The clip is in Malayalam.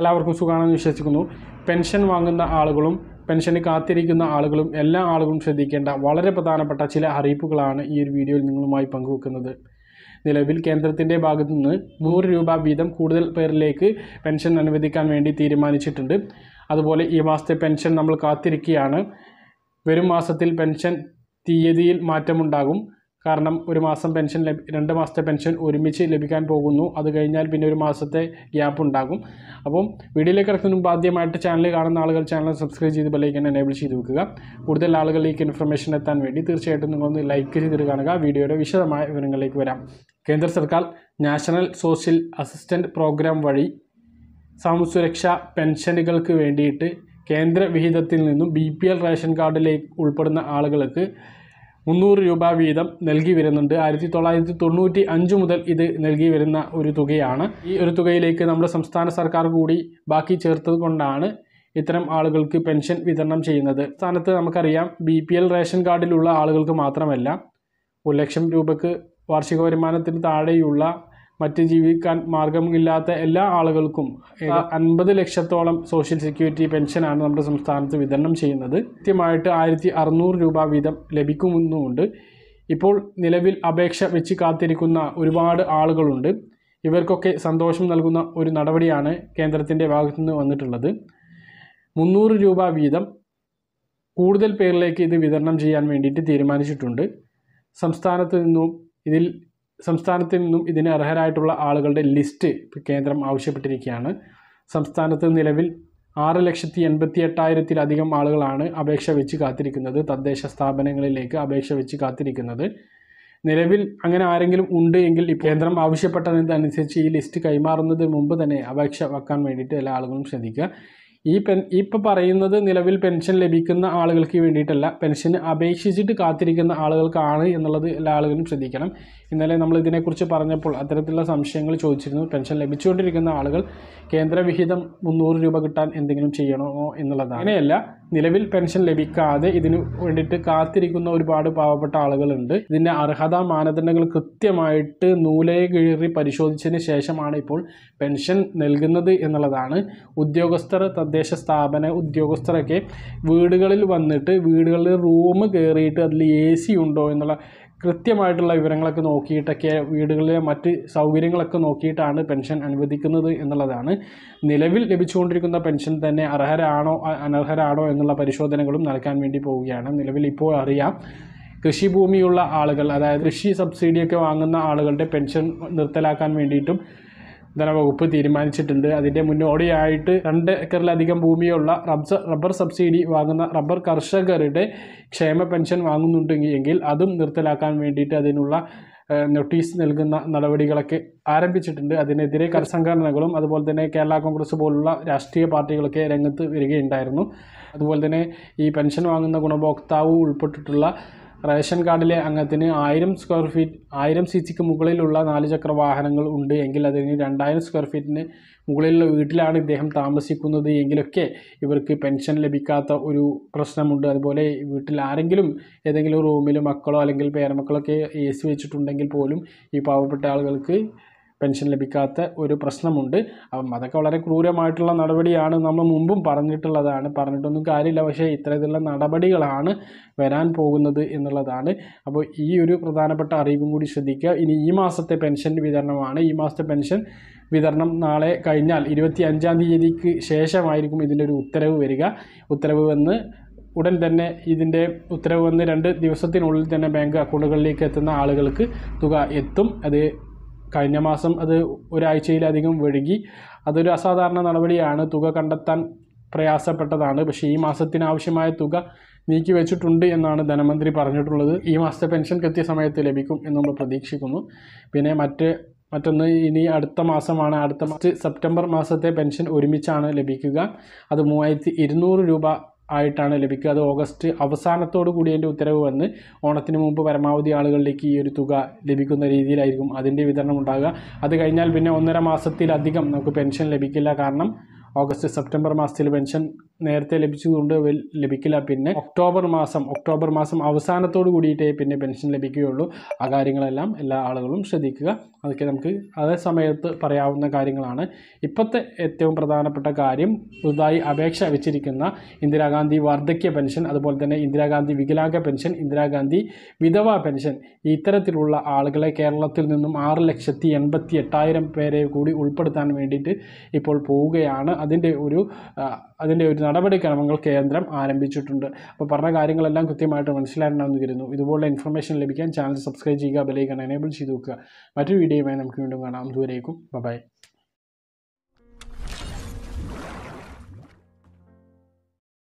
എല്ലാവർക്കും സുഖമാണെന്ന് വിശ്വസിക്കുന്നു പെൻഷൻ വാങ്ങുന്ന ആളുകളും പെൻഷന് കാത്തിരിക്കുന്ന ആളുകളും എല്ലാ ആളുകളും ശ്രദ്ധിക്കേണ്ട വളരെ പ്രധാനപ്പെട്ട ചില അറിയിപ്പുകളാണ് ഈ ഒരു വീഡിയോയിൽ നിങ്ങളുമായി പങ്കുവെക്കുന്നത് നിലവിൽ കേന്ദ്രത്തിൻ്റെ ഭാഗത്തു നിന്ന് നൂറ് രൂപ വീതം കൂടുതൽ പേരിലേക്ക് പെൻഷൻ അനുവദിക്കാൻ വേണ്ടി തീരുമാനിച്ചിട്ടുണ്ട് അതുപോലെ ഈ മാസത്തെ പെൻഷൻ നമ്മൾ കാത്തിരിക്കുകയാണ് വരും മാസത്തിൽ പെൻഷൻ തീയതിയിൽ മാറ്റമുണ്ടാകും കാരണം ഒരു മാസം പെൻഷൻ രണ്ട് മാസത്തെ പെൻഷൻ ഒരുമിച്ച് ലഭിക്കാൻ പോകുന്നു അത് കഴിഞ്ഞാൽ പിന്നെ ഒരു മാസത്തെ ഗ്യാപ്പ് ഉണ്ടാകും അപ്പം വീഡിയോയിലേക്ക് ഇറക്കുന്ന മുമ്പ് ആദ്യമായിട്ട് ചാനൽ കാണുന്ന ആളുകൾ ചാനൽ സബ്സ്ക്രൈബ് ചെയ്ത് ബെല്ലൈക്കൻ എനേബിൾ ചെയ്ത് വെക്കുക കൂടുതൽ ആളുകളിലേക്ക് ഇൻഫർമേഷൻ എത്താൻ വേണ്ടി തീർച്ചയായിട്ടും നിങ്ങളൊന്ന് ലൈക്ക് ചെയ്തിട്ട് കാണുക വീഡിയോയുടെ വിശദമായ വിവരങ്ങളിലേക്ക് വരാം കേന്ദ്ര സർക്കാർ നാഷണൽ സോഷ്യൽ അസിസ്റ്റൻറ്റ് പ്രോഗ്രാം വഴി സാമസുരക്ഷാ പെൻഷനുകൾക്ക് വേണ്ടിയിട്ട് കേന്ദ്ര വിഹിതത്തിൽ നിന്നും ബി പി എൽ റേഷൻ കാർഡിലേക്ക് ഉൾപ്പെടുന്ന ആളുകൾക്ക് മുന്നൂറ് രൂപ വീതം നൽകി വരുന്നുണ്ട് ആയിരത്തി തൊള്ളായിരത്തി തൊണ്ണൂറ്റി അഞ്ച് മുതൽ ഇത് നൽകി വരുന്ന ഒരു തുകയാണ് ഈ ഒരു തുകയിലേക്ക് നമ്മുടെ സംസ്ഥാന സർക്കാർ കൂടി ബാക്കി ചേർത്തത് കൊണ്ടാണ് ഇത്തരം ആളുകൾക്ക് പെൻഷൻ വിതരണം ചെയ്യുന്നത് സ്ഥാനത്ത് നമുക്കറിയാം ബി പി എൽ റേഷൻ കാർഡിലുള്ള ആളുകൾക്ക് മാത്രമല്ല ഒരു ലക്ഷം രൂപയ്ക്ക് വാർഷിക വരുമാനത്തിന് താഴെയുള്ള മറ്റ് ജീവിക്കാൻ മാർഗമില്ലാത്ത എല്ലാ ആളുകൾക്കും അൻപത് ലക്ഷത്തോളം സോഷ്യൽ സെക്യൂരിറ്റി പെൻഷനാണ് നമ്മുടെ സംസ്ഥാനത്ത് വിതരണം ചെയ്യുന്നത് കൃത്യമായിട്ട് ആയിരത്തി അറുന്നൂറ് രൂപ വീതം ലഭിക്കുമെന്നുമുണ്ട് ഇപ്പോൾ നിലവിൽ അപേക്ഷ വെച്ച് കാത്തിരിക്കുന്ന ഒരുപാട് ആളുകളുണ്ട് ഇവർക്കൊക്കെ സന്തോഷം നൽകുന്ന ഒരു നടപടിയാണ് കേന്ദ്രത്തിൻ്റെ ഭാഗത്തുനിന്ന് വന്നിട്ടുള്ളത് മുന്നൂറ് രൂപ വീതം കൂടുതൽ പേരിലേക്ക് ഇത് വിതരണം ചെയ്യാൻ വേണ്ടിയിട്ട് തീരുമാനിച്ചിട്ടുണ്ട് സംസ്ഥാനത്ത് നിന്നും ഇതിൽ സംസ്ഥാനത്ത് നിന്നും ഇതിന് അർഹരായിട്ടുള്ള ആളുകളുടെ ലിസ്റ്റ് കേന്ദ്രം ആവശ്യപ്പെട്ടിരിക്കുകയാണ് സംസ്ഥാനത്ത് നിലവിൽ ആറ് ലക്ഷത്തി എൺപത്തി എട്ടായിരത്തിലധികം ആളുകളാണ് അപേക്ഷ വെച്ച് കാത്തിരിക്കുന്നത് തദ്ദേശ സ്ഥാപനങ്ങളിലേക്ക് അപേക്ഷ വെച്ച് കാത്തിരിക്കുന്നത് നിലവിൽ അങ്ങനെ ആരെങ്കിലും ഉണ്ട് എങ്കിൽ കേന്ദ്രം ആവശ്യപ്പെട്ടതനുസരിച്ച് ഈ ലിസ്റ്റ് കൈമാറുന്നതിന് മുമ്പ് തന്നെ അപേക്ഷ വെക്കാൻ വേണ്ടിയിട്ട് എല്ലാ ആളുകളും ശ്രദ്ധിക്കുക ഈ പെൻ ഇപ്പോൾ പറയുന്നത് നിലവിൽ പെൻഷൻ ലഭിക്കുന്ന ആളുകൾക്ക് വേണ്ടിയിട്ടല്ല പെൻഷന് അപേക്ഷിച്ചിട്ട് കാത്തിരിക്കുന്ന ആളുകൾക്കാണ് എന്നുള്ളത് എല്ലാ ആളുകളും ശ്രദ്ധിക്കണം ഇന്നലെ നമ്മൾ ഇതിനെക്കുറിച്ച് പറഞ്ഞപ്പോൾ അത്തരത്തിലുള്ള സംശയങ്ങൾ ചോദിച്ചിരുന്നു പെൻഷൻ ലഭിച്ചുകൊണ്ടിരിക്കുന്ന ആളുകൾ കേന്ദ്രവിഹിതം മുന്നൂറ് രൂപ കിട്ടാൻ എന്തെങ്കിലും ചെയ്യണമോ എന്നുള്ളതാണ് അങ്ങനെയല്ല നിലവിൽ പെൻഷൻ ലഭിക്കാതെ ഇതിനു വേണ്ടിയിട്ട് കാത്തിരിക്കുന്ന ഒരുപാട് പാവപ്പെട്ട ആളുകളുണ്ട് ഇതിൻ്റെ അർഹതാ മാനദണ്ഡങ്ങൾ കൃത്യമായിട്ട് നൂലയെ കീറി പരിശോധിച്ചതിന് ശേഷമാണ് ഇപ്പോൾ പെൻഷൻ നൽകുന്നത് എന്നുള്ളതാണ് ഉദ്യോഗസ്ഥർ തദ്ദേശ സ്ഥാപന ഉദ്യോഗസ്ഥരൊക്കെ വീടുകളിൽ വന്നിട്ട് വീടുകളിൽ റൂം കയറിയിട്ട് അതിൽ എ സി ഉണ്ടോ എന്നുള്ള കൃത്യമായിട്ടുള്ള വിവരങ്ങളൊക്കെ നോക്കിയിട്ടൊക്കെ വീടുകളിലെ മറ്റ് സൗകര്യങ്ങളൊക്കെ നോക്കിയിട്ടാണ് പെൻഷൻ അനുവദിക്കുന്നത് എന്നുള്ളതാണ് നിലവിൽ ലഭിച്ചുകൊണ്ടിരിക്കുന്ന പെൻഷൻ തന്നെ അർഹരാണോ അനർഹരാണോ എന്നുള്ള പരിശോധനകളും നൽകാൻ വേണ്ടി പോവുകയാണ് നിലവിൽ ഇപ്പോൾ അറിയാം കൃഷിഭൂമിയുള്ള ആളുകൾ അതായത് കൃഷി സബ്സിഡിയൊക്കെ വാങ്ങുന്ന ആളുകളുടെ പെൻഷൻ നിർത്തലാക്കാൻ വേണ്ടിയിട്ടും ധനവകുപ്പ് തീരുമാനിച്ചിട്ടുണ്ട് അതിൻ്റെ മുന്നോടിയായിട്ട് രണ്ട് ഏക്കറിലധികം ഭൂമിയുള്ള റബ്സ റബ്ബർ സബ്സിഡി വാങ്ങുന്ന റബ്ബർ കർഷകരുടെ ക്ഷേമ പെൻഷൻ വാങ്ങുന്നുണ്ടെങ്കിൽ അതും നിർത്തലാക്കാൻ വേണ്ടിയിട്ട് അതിനുള്ള നോട്ടീസ് നൽകുന്ന നടപടികളൊക്കെ ആരംഭിച്ചിട്ടുണ്ട് അതിനെതിരെ കരസംഘടനകളും അതുപോലെ തന്നെ കേരള കോൺഗ്രസ് പോലുള്ള രാഷ്ട്രീയ പാർട്ടികളൊക്കെ രംഗത്ത് വരികയുണ്ടായിരുന്നു അതുപോലെ തന്നെ ഈ പെൻഷൻ വാങ്ങുന്ന ഗുണഭോക്താവ് ഉൾപ്പെട്ടിട്ടുള്ള റേഷൻ കാർഡിലെ അംഗത്തിന് ആയിരം സ്ക്വയർ ഫീറ്റ് ആയിരം സി സിക്ക് മുകളിലുള്ള നാല് ചക്ര വാഹനങ്ങൾ ഉണ്ട് എങ്കിൽ അതിന് രണ്ടായിരം സ്ക്വയർ ഫീറ്റിന് മുകളിലുള്ള വീട്ടിലാണ് ഇദ്ദേഹം താമസിക്കുന്നത് എങ്കിലൊക്കെ ഇവർക്ക് പെൻഷൻ ലഭിക്കാത്ത ഒരു പ്രശ്നമുണ്ട് അതുപോലെ വീട്ടിൽ ആരെങ്കിലും ഏതെങ്കിലും റൂമിൽ മക്കളോ അല്ലെങ്കിൽ പേരമക്കളൊക്കെ എ സി വെച്ചിട്ടുണ്ടെങ്കിൽ പോലും ഈ പാവപ്പെട്ട ആളുകൾക്ക് പെൻഷൻ ലഭിക്കാത്ത ഒരു പ്രശ്നമുണ്ട് അപ്പം അതൊക്കെ വളരെ ക്രൂരമായിട്ടുള്ള നടപടിയാണ് നമ്മൾ മുമ്പും പറഞ്ഞിട്ടുള്ളതാണ് പറഞ്ഞിട്ടൊന്നും കാര്യമില്ല പക്ഷേ ഇത്തരത്തിലുള്ള നടപടികളാണ് വരാൻ പോകുന്നത് എന്നുള്ളതാണ് അപ്പോൾ ഈ ഒരു പ്രധാനപ്പെട്ട അറിവും കൂടി ശ്രദ്ധിക്കുക ഇനി ഈ മാസത്തെ പെൻഷൻ വിതരണമാണ് ഈ മാസത്തെ പെൻഷൻ വിതരണം നാളെ കഴിഞ്ഞാൽ ഇരുപത്തി അഞ്ചാം തീയതിക്ക് ശേഷമായിരിക്കും ഇതിൻ്റെ ഒരു ഉത്തരവ് വരിക ഉത്തരവ് വന്ന് ഉടൻ തന്നെ ഇതിൻ്റെ ഉത്തരവ് വന്ന് രണ്ട് ദിവസത്തിനുള്ളിൽ തന്നെ ബാങ്ക് അക്കൗണ്ടുകളിലേക്ക് എത്തുന്ന ആളുകൾക്ക് തുക എത്തും അത് കഴിഞ്ഞ മാസം അത് ഒരാഴ്ചയിലധികം വഴുകി അതൊരു അസാധാരണ നടപടിയാണ് തുക കണ്ടെത്താൻ പ്രയാസപ്പെട്ടതാണ് പക്ഷേ ഈ മാസത്തിന് ആവശ്യമായ തുക നീക്കി വെച്ചിട്ടുണ്ട് എന്നാണ് ധനമന്ത്രി പറഞ്ഞിട്ടുള്ളത് ഈ മാസത്തെ പെൻഷൻ സമയത്ത് ലഭിക്കും എന്ന് നമ്മൾ പ്രതീക്ഷിക്കുന്നു പിന്നെ മറ്റ് മറ്റൊന്ന് ഇനി അടുത്ത മാസമാണ് അടുത്ത സെപ്റ്റംബർ മാസത്തെ പെൻഷൻ ഒരുമിച്ചാണ് ലഭിക്കുക അത് മൂവായിരത്തി രൂപ ആയിട്ടാണ് ലഭിക്കുക അത് ഓഗസ്റ്റ് അവസാനത്തോടു കൂടി അതിൻ്റെ ഉത്തരവ് വന്ന് ഓണത്തിന് മുമ്പ് പരമാവധി ആളുകളിലേക്ക് ഈ ഒരു തുക ലഭിക്കുന്ന രീതിയിലായിരിക്കും അതിൻ്റെ വിതരണം ഉണ്ടാകുക അത് കഴിഞ്ഞാൽ പിന്നെ ഒന്നര മാസത്തിലധികം നമുക്ക് പെൻഷൻ ലഭിക്കില്ല കാരണം ഓഗസ്റ്റ് സെപ്റ്റംബർ മാസത്തിൽ പെൻഷൻ നേരത്തെ ലഭിച്ചതുകൊണ്ട് ലഭിക്കില്ല പിന്നെ ഒക്ടോബർ മാസം ഒക്ടോബർ മാസം അവസാനത്തോട് കൂടിയിട്ടേ പിന്നെ പെൻഷൻ ലഭിക്കുകയുള്ളൂ ആ കാര്യങ്ങളെല്ലാം എല്ലാ ആളുകളും ശ്രദ്ധിക്കുക അതൊക്കെ നമുക്ക് അതേ സമയത്ത് പറയാവുന്ന കാര്യങ്ങളാണ് ഇപ്പോഴത്തെ ഏറ്റവും പ്രധാനപ്പെട്ട കാര്യം പുതുതായി അപേക്ഷ വെച്ചിരിക്കുന്ന ഇന്ദിരാഗാന്ധി വാർദ്ധക്യ പെൻഷൻ അതുപോലെ തന്നെ ഇന്ദിരാഗാന്ധി വികലാംഗ പെൻഷൻ ഇന്ദിരാഗാന്ധി വിധവ പെൻഷൻ ഇത്തരത്തിലുള്ള ആളുകളെ കേരളത്തിൽ നിന്നും ആറ് ലക്ഷത്തി എൺപത്തി എട്ടായിരം പേരെ കൂടി ഉൾപ്പെടുത്താൻ വേണ്ടിയിട്ട് ഇപ്പോൾ പോവുകയാണ് അതിൻ്റെ ഒരു അതിൻ്റെ ഒരു നടപടിക്രമങ്ങൾ കേന്ദ്രം ആരംഭിച്ചിട്ടുണ്ട് അപ്പോൾ പറഞ്ഞ കാര്യങ്ങളെല്ലാം കൃത്യമായിട്ട് മനസ്സിലാക്കണമെന്ന് വരുന്നു ഇതുപോലുള്ള ഇൻഫർമേഷൻ ലഭിക്കാൻ ചാനൽ സബ്സ്ക്രൈബ് ചെയ്യുക ബെലൈക്കൺ എനേബിൾ ചെയ്ത് വെക്കുക മറ്റൊരു വീഡിയോയുമായി നമുക്ക് വീണ്ടും കാണാം ദൂരേക്കും ബൈ